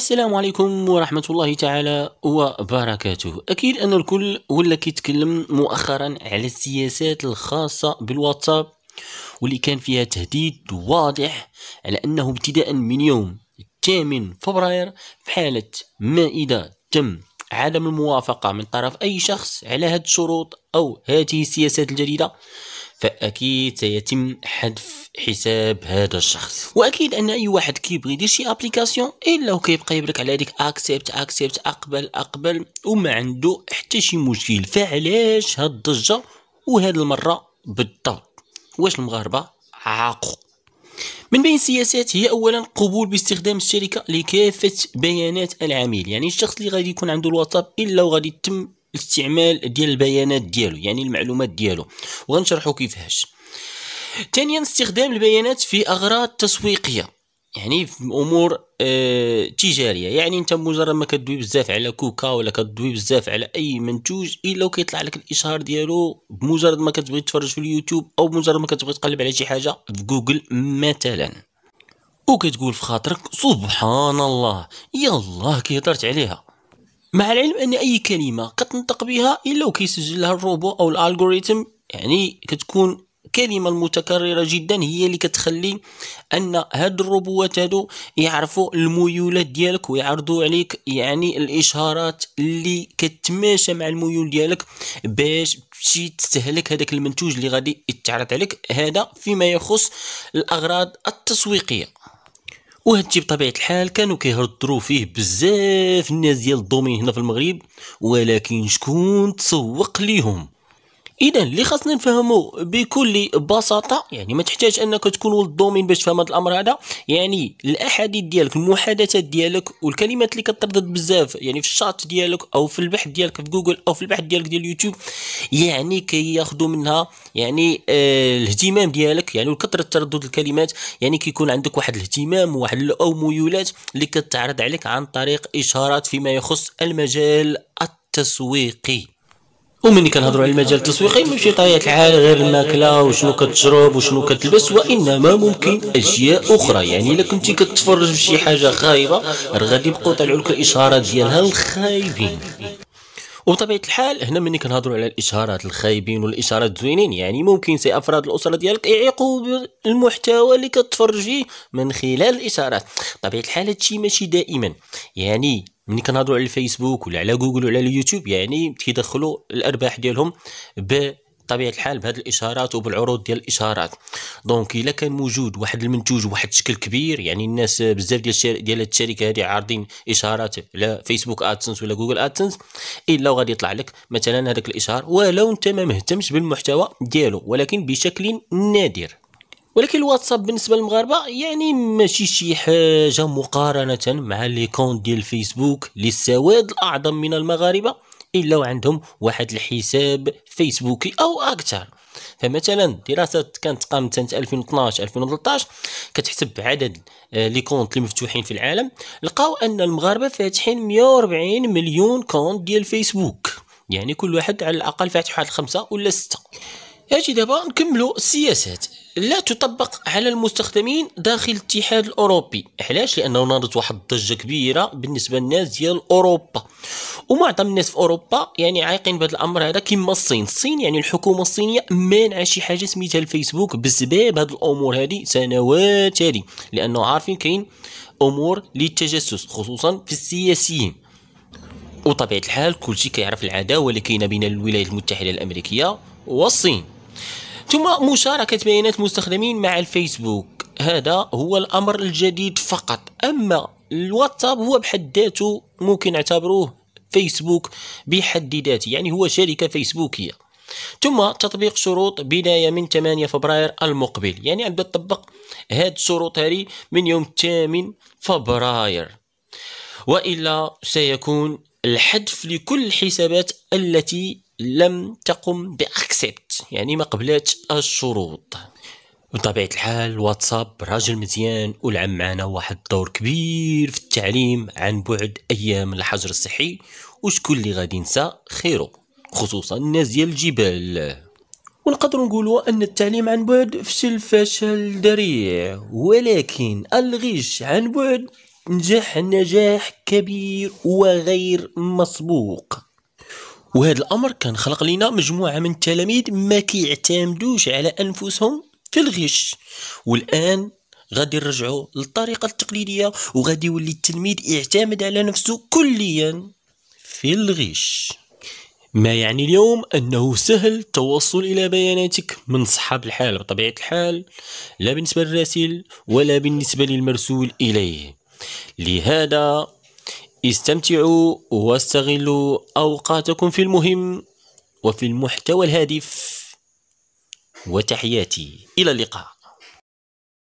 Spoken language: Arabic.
السلام عليكم ورحمة الله تعالى وبركاته أكيد أن الكل ولا كيتكلم مؤخرا على السياسات الخاصة بالواتساب واللي كان فيها تهديد واضح على أنه ابتداء من يوم 8 فبراير في حالة ما إذا تم عدم الموافقة من طرف أي شخص على هذه الشروط أو هذه السياسات الجديدة فاكيد سيتم حذف حساب هذا الشخص واكيد ان اي واحد كيبغي يدير شي ابليكاسيون الا وكيبقى يبرك على هذيك اكسبت اكسبت اقبل اقبل وما عنده حتى شي مشكل فعلاش هاد الضجه وهاد المره بالضبط واش المغاربه عاقوا من بين السياسات هي اولا قبول باستخدام الشركه لكافه بيانات العميل يعني الشخص اللي غادي يكون عنده الواتساب الا وغادي يتم الاستعمال ديال البيانات ديالو يعني المعلومات ديالو وغنشرحو كيفاش ثانيا استخدام البيانات في اغراض تسويقيه يعني في امور آه تجاريه يعني انت مجرد ما كدوي بزاف على كوكا ولا كدوي بزاف على اي منتوج الا وكيطلع لك الاشهار ديالو بمجرد ما كتبغي تفرج في اليوتيوب او مجرد ما كتبغي تقلب على شي حاجه في جوجل مثلا وكتقول في خاطرك سبحان الله يلاه كي هضرت عليها مع العلم ان اي كلمه كتنطق بها الا وكيسجل لها الروبو او الالغوريثم يعني كتكون الكلمة المتكررة جدا هي اللي كتخلي ان هاد الروبوات هادو يعرفوا الميولات ديالك ويعرضوا عليك يعني الاشهارات اللي كتماشى مع الميول ديالك باش تمشي تستهلك هذاك المنتوج اللي غادي يتعرض عليك هذا فيما يخص الاغراض التسويقيه وهادشي بطبيعه الحال كانوا كيهضروا فيه بزاف الناس ديال الدومين هنا في المغرب ولكن شكون تسوق ليهم اذا اللي خاصنا نفهمو بكل بساطه يعني ما تحتاج انك تكون ولد الدومين باش تفهم هذا الامر هذا يعني الاحاديث ديالك المحادثات ديالك والكلمات اللي كتردد بزاف يعني في الشات ديالك او في البحث ديالك في جوجل او في البحث ديالك ديال اليوتيوب يعني كياخذوا كي منها يعني آه الاهتمام ديالك يعني وكثره تردد الكلمات يعني كيكون عندك واحد الاهتمام واحد او ميولات اللي كتعرض عليك عن طريق اشارات فيما يخص المجال التسويقي وملي كنهضروا على المجال التسويقي ماشي طريقه الحال غير الماكله وشنو كتشرب وشنو كتلبس وانما ممكن اشياء اخرى يعني الا كنتي كتفرج بشي حاجه خايبه راه غادي يبقاو طالعوا لك الاشارات ديالها الخايبين وبطبيعه الحال هنا ملي كنهضروا على الاشارات الخايبين والاشارات الزوينين يعني ممكن سي افراد الاسره ديالك يعيقوا بالمحتوى اللي كتفرج فيه من خلال الاشارات بطبيعه الحال هادشي ماشي دائما يعني ملي كنهضروا على الفيسبوك ولا على جوجل ولا على اليوتيوب يعني كيدخلوا الارباح ديالهم ب بطبيعه الحال بهاد الاشارات وبالعروض ديال الاشارات دونك الا كان موجود واحد المنتوج واحد الشكل كبير يعني الناس بزاف ديال الشركه ديال الشركه هذه عارضين اشارات على فيسبوك ادسنس ولا جوجل ادسنس الا وغادي يطلع لك مثلا هذاك الاشهار ولو انت ما مهتمش بالمحتوى ديالو ولكن بشكل نادر ولكن الواتساب بالنسبه للمغاربه يعني ماشي شي حاجه مقارنه مع لي كونت ديال الفيسبوك للسواد الاعظم من المغاربه الا وعندهم واحد الحساب فيسبوكي او اكثر فمثلا دراسات كانت قامت سنه 2012 2013 كتحسب عدد آه، لي كونت اللي مفتوحين في العالم لقاو ان المغاربه فاتحين 140 مليون كونت ديال فيسبوك يعني كل واحد على الاقل فاتح واحد خمسه ولا سته هاجي دابا نكملوا السياسات لا تطبق على المستخدمين داخل الاتحاد الاوروبي علاش لانه نارت واحد الضجه كبيره بالنسبه للناس ديال اوروبا ومعظم الناس في اوروبا يعني عايقين بهذا الامر هذا كما الصين الصين يعني الحكومه الصينيه مانعه شي حاجه سميتها الفيسبوك بسبب هذه الامور هذه سنوات هذه لانه عارفين كاين امور للتجسس خصوصا في السياسيين وطبيعه الحال كلشي كيعرف العداوه اللي كاينه بين الولايات المتحده الامريكيه والصين ثم مشاركة بيانات المستخدمين مع الفيسبوك هذا هو الأمر الجديد فقط أما الواتساب هو بحد ذاته ممكن نعتبروه فيسبوك بحد ذاته يعني هو شركة فيسبوكية ثم تطبيق شروط بداية من 8 فبراير المقبل يعني أن تطبق هاد الشروط هذه من يوم 8 فبراير وإلا سيكون الحذف لكل الحسابات التي لم تقم بأكسبت يعني ما قبلاتش الشروط بطبيعة الحال واتساب راجل مزيان ولعب معنا واحد الدور كبير في التعليم عن بعد أيام الحجر الصحي وشكون اللي غادي ينسى خيره خصوصا الناس ديال الجبال ونقدر نقولوا أن التعليم عن بعد فشل فشل ذريع ولكن الغش عن بعد نجح نجاح كبير وغير مسبوق وهذا الامر كان خلق لنا مجموعه من التلاميذ ما كيعتمدوش على انفسهم في الغش والان غادي نرجعوا للطريقه التقليديه وغادي يولي التلميذ يعتمد على نفسه كليا في الغش ما يعني اليوم انه سهل التوصل الى بياناتك من صحاب الحال بطبيعه الحال لا بالنسبه للراسل ولا بالنسبه للمرسول اليه لهذا استمتعوا واستغلوا أوقاتكم في المهم وفي المحتوى الهادف وتحياتي إلى اللقاء